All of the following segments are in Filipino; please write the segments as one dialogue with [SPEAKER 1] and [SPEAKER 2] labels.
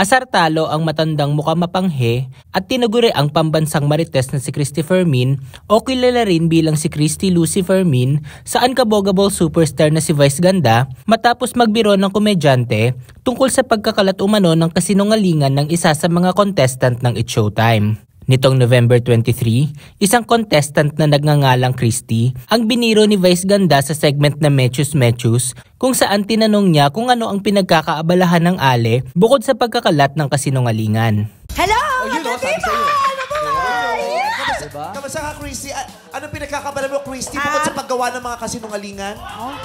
[SPEAKER 1] Asartalo ang matandang mukha mapanghe at tinaguri ang pambansang marites na si Christy Fermin o kilala rin bilang si Christy Lucy Fermin sa unkabogable superstar na si Vice Ganda matapos magbiro ng komedyante tungkol sa pagkakalat umano ng kasinungalingan ng isa sa mga contestant ng It Showtime. Nitong November 23, isang contestant na nagngangalang Christy ang biniro ni Vice Ganda sa segment na Mechus Mechus kung saan tinanong niya kung ano ang pinagkakaabalahan ng Ale bukod sa pagkakalat ng kasinungalingan. Hello! Oh, yun, Magandang no, diba? ka, Christy? ano pinagkakabala mo, Christy, ah. bukod sa paggawa ng mga kasinungalingan? Oh?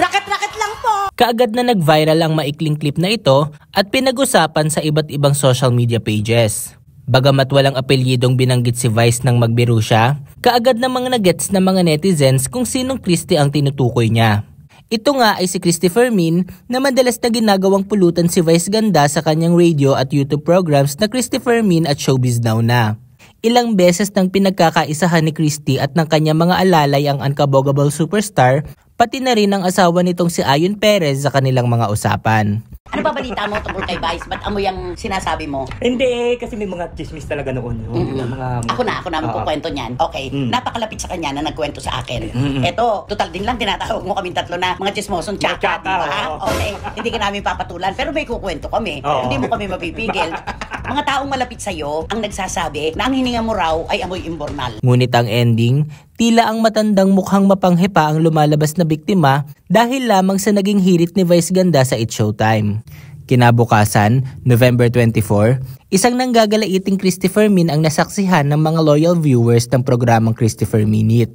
[SPEAKER 1] Raket-raket lang po! Kaagad na nag-viral ang maikling clip na ito at pinag-usapan sa iba't ibang social media pages. Bagamat walang apelyidong binanggit si Vice nang magbiro siya, kaagad namang nagets ng mga netizens kung sinong Christie ang tinutukoy niya. Ito nga ay si Christopher Min na madalas na ginagawang pulutan si Vice Ganda sa kanyang radio at YouTube programs na Christopher Min at Showbiz Now na. Ilang beses nang pinagkakaisahan ni Christie at ng kanyang mga alalay ang unkabogable superstar, pati na rin ang asawa nitong si Ayon Perez sa kanilang mga usapan.
[SPEAKER 2] Ano ba balita mo tungkol kay Vice? Ba't amoy yung sinasabi mo? Hindi, kasi may mga chismis talaga noon. Yun. Mm-mm. Mga, Ako na, ako na magkukwento niyan. Okay, Mm. napakalapit sa kanya na nagkwento sa akin. Mm-mm. Eto, total din lang, tinatawag mo kami tatlo na mga chismosong tsaka, tsaka, di ba? oo. Okay, hindi ka namin papatulan, pero may kukwento kami. Oo. Hindi mo kami mapipigil. mga taong malapit sa'yo ang nagsasabi na ang hininga mo raw ay amoy
[SPEAKER 1] imbornal. Ngunit ang ending, tila ang matandang mukhang mapanghepa ang lumalabas na biktima dahil lamang sa naging hirit ni Vice Ganda sa It Showtime. Kinabukasan, November 24, isang nanggagalaiting Christopher Min ang nasaksihan ng mga loyal viewers ng programang Christopher Minute.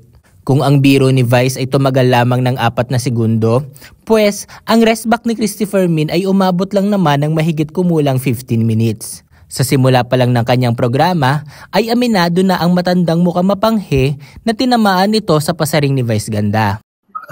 [SPEAKER 1] Kung ang biro ni Vice ay tumagal lamang ng apat na segundo, pues ang restback ni Christopher Min ay umabot lang naman ng mahigit kumulang 15 minutes. Sa simula pa lang ng kanyang programa ay aminado na ang matandang mukha mapanghe na tinamaan nito sa pasaring ni Vice Ganda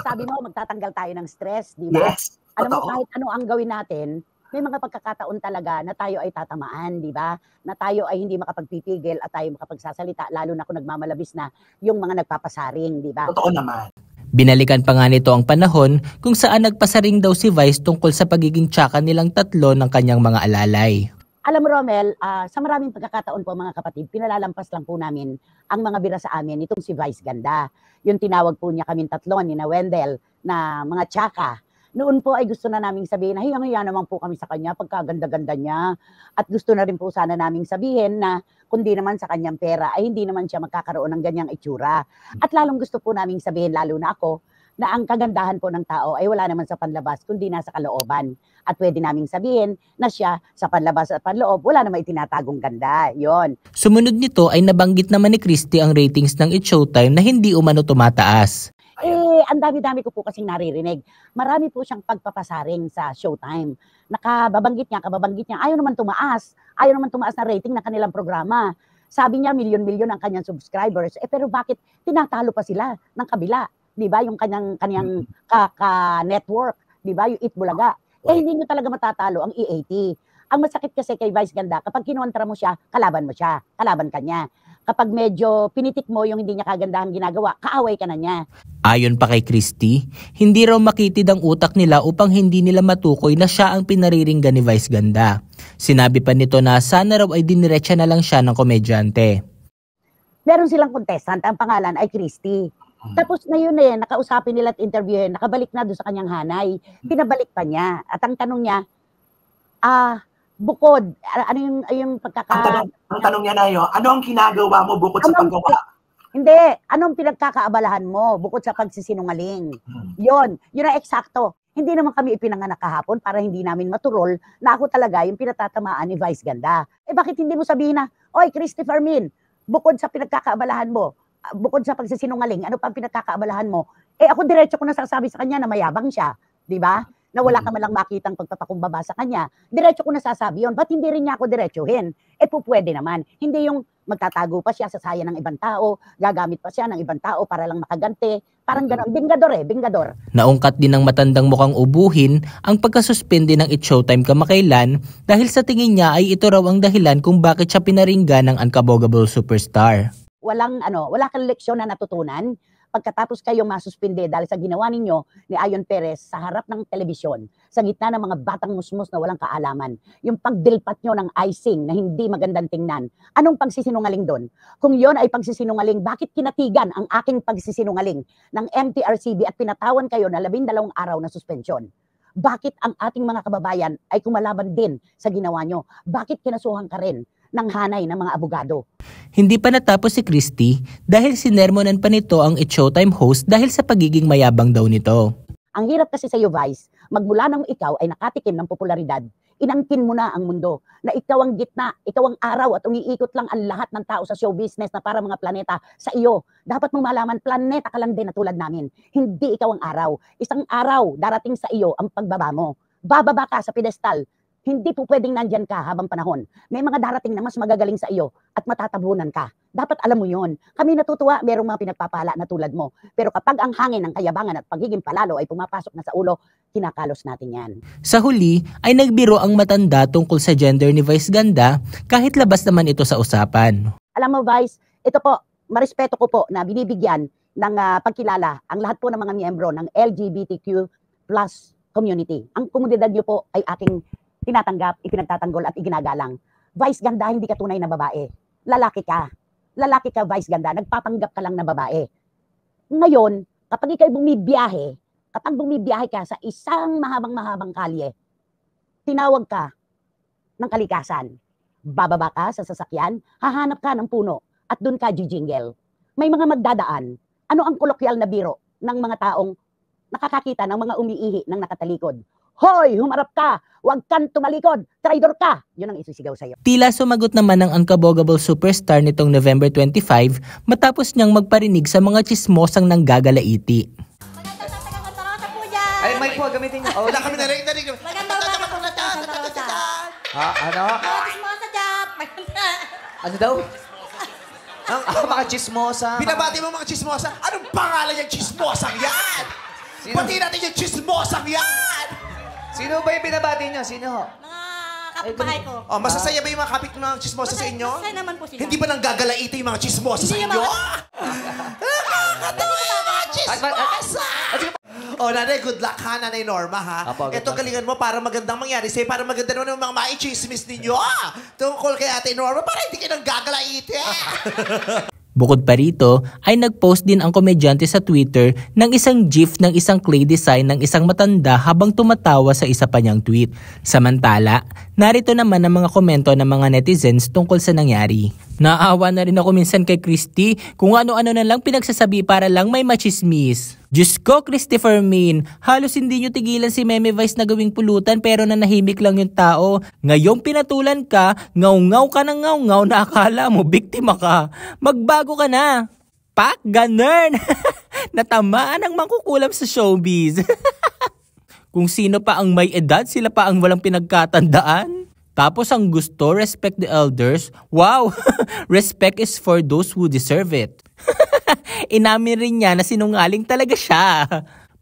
[SPEAKER 2] sabi mo, magtatanggal tayo ng stress, di ba? Yes. Alam mo, kahit ano ang gawin natin, may mga pagkakataon talaga na tayo ay tatamaan, di ba? Na tayo ay hindi makapagpipigil at tayo makapagsasalita, lalo na kung nagmamalabis na yung mga nagpapasaring, di ba? Totoo naman.
[SPEAKER 1] Binalikan pa nga nito ang panahon kung saan nagpasaring daw si Vice tungkol sa pagiging tsaka nilang tatlo ng kanyang mga alalay.
[SPEAKER 2] Alam mo, Romel, uh, sa maraming pagkakataon po mga kapatid, pinalalampas lang po namin ang mga bira sa amin, itong si Vice Ganda. Yung tinawag po niya kaming tatlo, ni na Wendell, na mga tsaka. Noon po ay gusto na naming sabihin na hiyang-hiya naman po kami sa kanya pagkaganda-ganda niya. At gusto na rin po sana naming sabihin na kundi naman sa kanyang pera ay hindi naman siya magkakaroon ng ganyang itsura. At lalong gusto po naming sabihin, lalo na ako, na ang kagandahan po ng tao ay wala naman sa panlabas kundi nasa kalooban. At pwede naming sabihin na siya sa panlabas at panloob wala naman itinatagong ganda. Yon.
[SPEAKER 1] Sumunod nito ay nabanggit naman ni Christy ang ratings ng It Showtime na hindi umano tumataas.
[SPEAKER 2] Eh, ang dami-dami ko po kasi naririnig. Marami po siyang pagpapasaring sa Showtime. Nakababanggit niya, kababanggit niya, ayaw naman tumaas. Ayaw naman tumaas na rating ng kanilang programa. Sabi niya, milyon-milyon ang kanyang subscribers. Eh, pero bakit tinatalo pa sila ng kabila? 'di ba? Yung kanyang kaniyang kaka-network, 'di ba? Yung Eat Bulaga. Eh hindi niyo talaga matatalo ang EAT. Ang masakit kasi kay Vice Ganda, kapag kinontra mo siya, kalaban mo siya, kalaban kanya Kapag medyo pinitik mo yung hindi niya kagandahan ginagawa, kaaway ka na niya.
[SPEAKER 1] Ayon pa kay Christy, hindi raw makitid ang utak nila upang hindi nila matukoy na siya ang pinariringgan ni Vice Ganda. Sinabi pa nito na sana raw ay diniretsa na lang siya ng komedyante.
[SPEAKER 2] Meron silang contestant, ang pangalan ay Christy. Ah. Tapos na yun na yan, nakausapin nila at interviewin, nakabalik na doon sa kanyang hanay. Hmm. Pinabalik pa niya. At ang tanong niya, ah, bukod, ano yung, yung pagkaka... Ang tanong, ang tanong niya na yun, ano ang ginagawa mo bukod anong, sa ano paggawa? Hindi, anong pinagkakaabalahan mo bukod sa pagsisinungaling? Hmm. Yun, yun ang eksakto. Hindi naman kami ipinanganak kahapon para hindi namin maturol na ako talaga yung pinatatamaan ni Vice Ganda. Eh bakit hindi mo sabihin na, Oy, Christopher Min, bukod sa pinagkakaabalahan mo, bukod sa pagsisinungaling, ano pa ang pinagkakaabalahan mo? Eh ako diretso ko nasasabi sa kanya na mayabang siya, 'di ba? Na wala ka mm. malang makitang pagpapakumbaba sa kanya. Diretso ko nasasabi 'yon. Ba't hindi rin niya ako diretsuhin? Eh po pwede naman. Hindi yung magtatago pa siya sa saya ng ibang tao, gagamit pa siya ng ibang tao para lang makagante. Parang gano'n, bingador eh, bingador.
[SPEAKER 1] Naungkat din ng matandang mukhang ubuhin ang pagkasuspende ng It Showtime kamakailan dahil sa tingin niya ay ito raw ang dahilan kung bakit siya pinaringga ng uncabogable superstar
[SPEAKER 2] walang ano, wala kang leksyon na natutunan pagkatapos kayong masuspinde dahil sa ginawa ninyo ni Ayon Perez sa harap ng telebisyon, sa gitna ng mga batang musmos na walang kaalaman, yung pagdilpat nyo ng icing na hindi magandang tingnan, anong pagsisinungaling doon? Kung yon ay pagsisinungaling, bakit kinatigan ang aking pagsisinungaling ng MTRCB at pinatawan kayo na labindalawang araw na suspensyon? Bakit ang ating mga kababayan ay kumalaban din sa ginawa nyo? Bakit kinasuhan ka rin ng hanay ng mga abogado.
[SPEAKER 1] Hindi pa natapos si Christie dahil sinermonan pa nito ang It Showtime host dahil sa pagiging mayabang daw nito.
[SPEAKER 2] Ang hirap kasi sa iyo, Vice, magmula nang ikaw ay nakatikim ng popularidad, inangkin mo na ang mundo na ikaw ang gitna, ikaw ang araw at umiikot lang ang lahat ng tao sa show business na para mga planeta sa iyo. Dapat mong malaman, planeta ka lang din na tulad namin. Hindi ikaw ang araw. Isang araw darating sa iyo ang pagbaba mo. Bababa ka sa pedestal hindi po pwedeng nandyan ka habang panahon. May mga darating na mas magagaling sa iyo at matatabunan ka. Dapat alam mo yon. Kami natutuwa, merong mga pinagpapala na tulad mo. Pero kapag ang hangin ng kayabangan at pagiging palalo ay pumapasok na sa ulo, kinakalos natin yan.
[SPEAKER 1] Sa huli, ay nagbiro ang matanda tungkol sa gender ni Vice Ganda kahit labas naman ito sa usapan.
[SPEAKER 2] Alam mo Vice, ito po, marespeto ko po na binibigyan ng uh, pagkilala ang lahat po ng mga miyembro ng LGBTQ plus community. Ang komunidad niyo po ay aking tinatanggap, ipinagtatanggol at iginagalang. Vice ganda, hindi ka tunay na babae. Lalaki ka. Lalaki ka, vice ganda. Nagpapanggap ka lang na babae. Ngayon, kapag ikaw bumibiyahe, kapag bumibiyahe ka sa isang mahabang-mahabang kalye, tinawag ka ng kalikasan. Bababa ka sa sasakyan, hahanap ka ng puno, at doon ka jingle. May mga magdadaan. Ano ang kolokyal na biro ng mga taong nakakakita ng mga umiihi ng nakatalikod? Hoy, humarap ka! Huwag kang tumalikod! Traidor ka! Yun ang isisigaw sa'yo. Tila
[SPEAKER 1] sumagot naman ang unkabogable superstar nitong November 25 matapos niyang magparinig sa mga chismosang nanggagalaiti. Magandang Ay, may po, gamitin niyo. Oh, wala kami narig, Ha? Ano? Mga
[SPEAKER 2] chismosa dyan!
[SPEAKER 1] Ano daw? Ang ah, mga chismosa. Binabati mo mga chismosa. Anong pangalan yung chismosang yan? Pati natin yung chismosang yan! Sino ba yung binabati niyo? Sino ho? Mga kapitbahay ko. Oh, masasaya ba yung mga kapit ng chismosa sa inyo? masaya naman po sila. Hindi ba nanggagalaita yung mga chismosa sa inyo? naman. Nakakatawa yung mga chismosa! Oh, nanay, good luck ha, nanay Norma ha. Apo, good Ito galingan mo para magandang mangyari sa'yo, para maganda naman yung mga maichismis ninyo ah! Tungkol kay ate Norma, para hindi kayo nanggagalaitin! Bukod pa rito ay nagpost din ang komedyante sa Twitter ng isang gif ng isang clay design ng isang matanda habang tumatawa sa isa pa niyang tweet. Samantala, Narito naman ang mga komento ng mga netizens tungkol sa nangyari. Naawa na rin ako minsan kay Christy kung ano-ano na lang pinagsasabi para lang may machismis. Diyos ko, Christopher Min, halos hindi nyo tigilan si Meme Vice na gawing pulutan pero nanahimik lang yung tao. Ngayong pinatulan ka, ngaw-ngaw ka ng ngaw-ngaw na akala mo biktima ka. Magbago ka na. Pak, ganern! Natamaan ang mangkukulam sa showbiz. Kung sino pa ang may edad, sila pa ang walang pinagkatandaan. Tapos ang gusto, respect the elders. Wow! respect is for those who deserve it. Inamin rin niya na sinungaling talaga siya.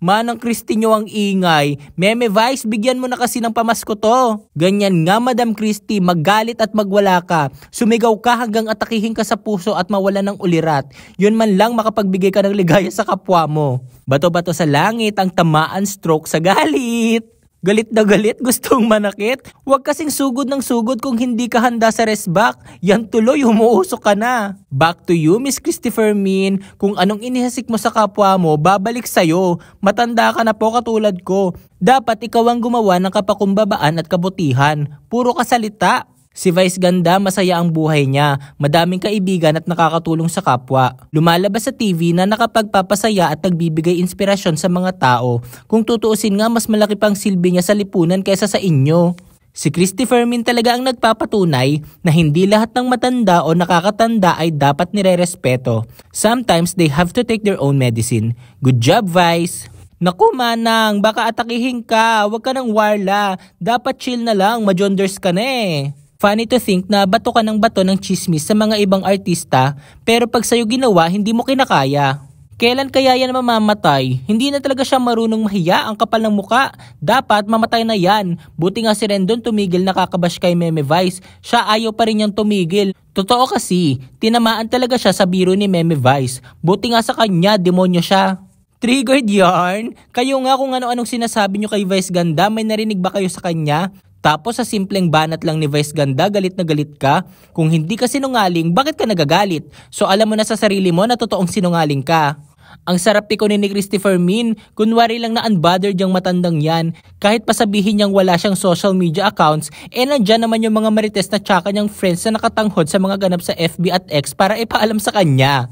[SPEAKER 1] Manang Cristinyo ang ingay. Meme Vice, bigyan mo na kasi ng pamasko to. Ganyan nga Madam Christie, maggalit at magwala ka. Sumigaw ka hanggang atakihin ka sa puso at mawala ng ulirat. Yun man lang makapagbigay ka ng ligaya sa kapwa mo. Bato-bato sa langit ang tamaan stroke sa galit. Galit na galit, gustong manakit. Huwag kasing sugod ng sugod kung hindi ka handa sa resback. Yan tuloy, humuusok ka na. Back to you, Miss Christopher Min. Kung anong inihasik mo sa kapwa mo, babalik sa'yo. Matanda ka na po katulad ko. Dapat ikaw ang gumawa ng kapakumbabaan at kabutihan. Puro kasalita, Si Vice Ganda masaya ang buhay niya, madaming kaibigan at nakakatulong sa kapwa. Lumalabas sa TV na nakapagpapasaya at nagbibigay inspirasyon sa mga tao. Kung tutuusin nga mas malaki pang silbi niya sa lipunan kaysa sa inyo. Si Christy Fermin talaga ang nagpapatunay na hindi lahat ng matanda o nakakatanda ay dapat nirerespeto. Sometimes they have to take their own medicine. Good job, Vice! Naku manang, baka atakihin ka, huwag ka ng warla. Dapat chill na lang, majonders ka na eh. Funny to think na bato ka ng bato ng chismis sa mga ibang artista pero pag sa'yo ginawa hindi mo kinakaya. Kailan kaya yan mamamatay? Hindi na talaga siya marunong mahiya ang kapal ng muka. Dapat mamatay na yan. Buti nga si Rendon tumigil nakakabash kay Meme Vice. Siya ayaw pa rin niyang tumigil. Totoo kasi, tinamaan talaga siya sa biro ni Meme Vice. Buti nga sa kanya, demonyo siya. Triggered yarn? Kayo nga kung ano-anong sinasabi nyo kay Vice Ganda, may narinig ba kayo sa kanya? Tapos sa simpleng banat lang ni Vice Ganda, galit na galit ka. Kung hindi ka sinungaling, bakit ka nagagalit? So alam mo na sa sarili mo na totoong sinungaling ka. Ang sarap pikunin ni Christopher Min, kunwari lang na unbothered yung matandang yan. Kahit pasabihin niyang wala siyang social media accounts, eh nandyan naman yung mga marites na tsaka niyang friends na nakatanghod sa mga ganap sa FB at X para ipaalam sa kanya.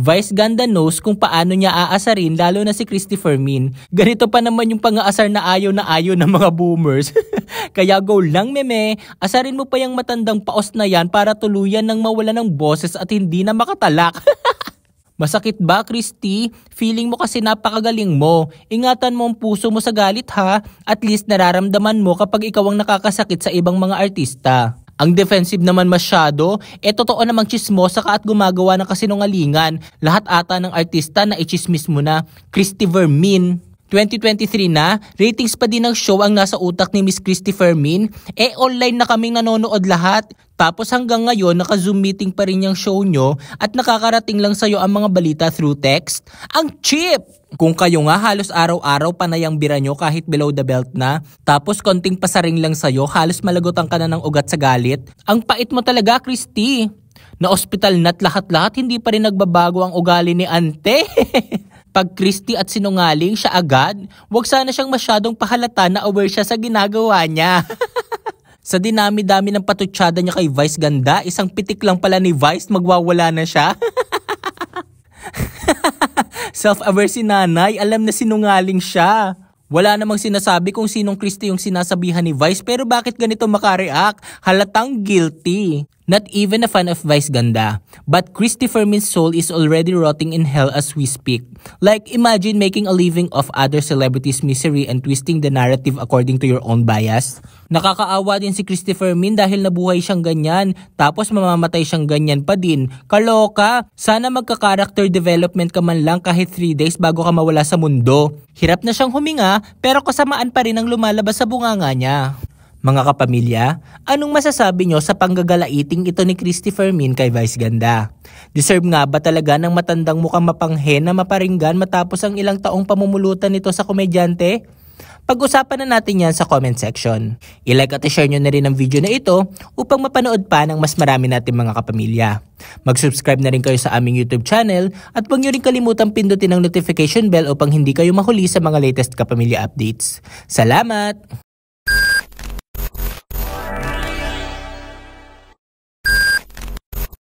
[SPEAKER 1] Vice Ganda knows kung paano niya aasarin lalo na si Christopher Min. Ganito pa naman yung pangaasar na ayaw na ayaw ng mga boomers. Kaya go lang meme, asarin mo pa yung matandang paos na yan para tuluyan ng mawala ng boses at hindi na makatalak. Masakit ba, Christy? Feeling mo kasi napakagaling mo. Ingatan mo ang puso mo sa galit ha. At least nararamdaman mo kapag ikaw ang nakakasakit sa ibang mga artista. Ang defensive naman masyado, eh totoo namang chismosa ka at gumagawa ng kasinungalingan. Lahat ata ng artista na i-chismis mo na, Christopher Min. 2023 na, ratings pa din ng show ang nasa utak ni Miss Christopher Min, eh online na kaming nanonood lahat. Tapos hanggang ngayon, naka-zoom meeting pa rin yung show nyo at nakakarating lang sa'yo ang mga balita through text. Ang cheap! Kung kayo nga halos araw-araw panayang bira nyo kahit below the belt na, tapos konting pasaring lang sa'yo, halos malagutan ka na ng ugat sa galit, ang pait mo talaga, Christy. Na ospital na't lahat-lahat, hindi pa rin nagbabago ang ugali ni Ante. Pag Christy at sinungaling siya agad, wag sana siyang masyadong pahalata na aware siya sa ginagawa niya. sa dinami-dami ng patutsada niya kay Vice ganda, isang pitik lang pala ni Vice magwawala na siya. Self-aware si nanay, alam na sinungaling siya. Wala namang sinasabi kung sinong Kristo yung sinasabihan ni Vice pero bakit ganito makareact? Halatang guilty. Not even a fan of Vice ganda. But Christopher Min's soul is already rotting in hell as we speak. Like, imagine making a living off other celebrities' misery and twisting the narrative according to your own bias. Nakakaawa din si Christopher Min dahil nabuhay siyang ganyan, tapos mamamatay siyang ganyan pa din. Kaloka! Sana magka-character development ka man lang kahit 3 days bago ka mawala sa mundo. Hirap na siyang huminga, pero kasamaan pa rin ang lumalabas sa bunganga niya. Mga kapamilya, anong masasabi nyo sa panggagalaiting ito ni Christy Fermin kay Vice Ganda? Deserve nga ba talaga ng matandang mukhang mapanghen na maparinggan matapos ang ilang taong pamumulutan nito sa komedyante? Pag-usapan na natin yan sa comment section. I-like at i-share nyo na rin ang video na ito upang mapanood pa ng mas marami natin mga kapamilya. Mag-subscribe na rin kayo sa aming YouTube channel at huwag nyo rin kalimutan pindutin ang notification bell upang hindi kayo mahuli sa mga latest kapamilya updates. Salamat!